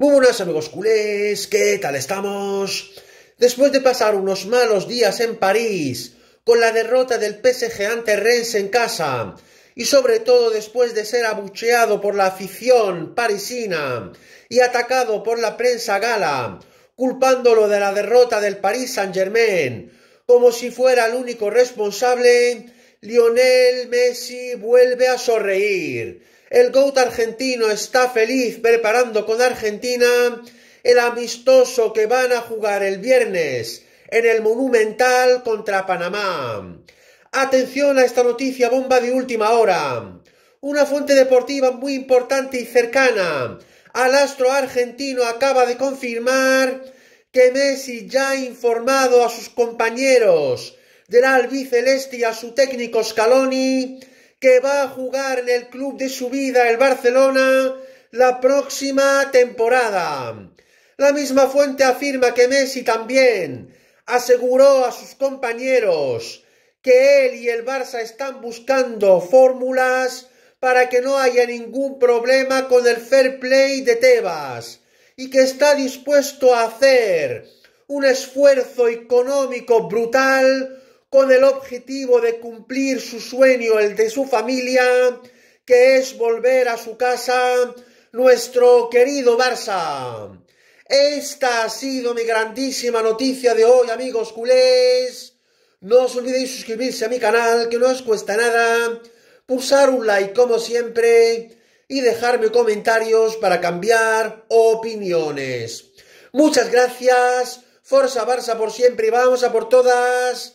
Muy buenas amigos culés, ¿qué tal estamos? Después de pasar unos malos días en París, con la derrota del PSG ante Rennes en casa, y sobre todo después de ser abucheado por la afición parisina y atacado por la prensa gala, culpándolo de la derrota del Paris Saint-Germain, como si fuera el único responsable, Lionel Messi vuelve a sonreír el GOAT argentino está feliz preparando con Argentina el amistoso que van a jugar el viernes en el Monumental contra Panamá. Atención a esta noticia bomba de última hora. Una fuente deportiva muy importante y cercana al astro argentino acaba de confirmar que Messi ya ha informado a sus compañeros del albiceleste y a su técnico Scaloni que va a jugar en el club de su vida, el Barcelona, la próxima temporada. La misma fuente afirma que Messi también aseguró a sus compañeros que él y el Barça están buscando fórmulas para que no haya ningún problema con el fair play de Tebas y que está dispuesto a hacer un esfuerzo económico brutal con el objetivo de cumplir su sueño, el de su familia, que es volver a su casa, nuestro querido Barça. Esta ha sido mi grandísima noticia de hoy, amigos culés. No os olvidéis suscribirse a mi canal, que no os cuesta nada, pulsar un like como siempre y dejarme comentarios para cambiar opiniones. Muchas gracias, Forza Barça por siempre y vamos a por todas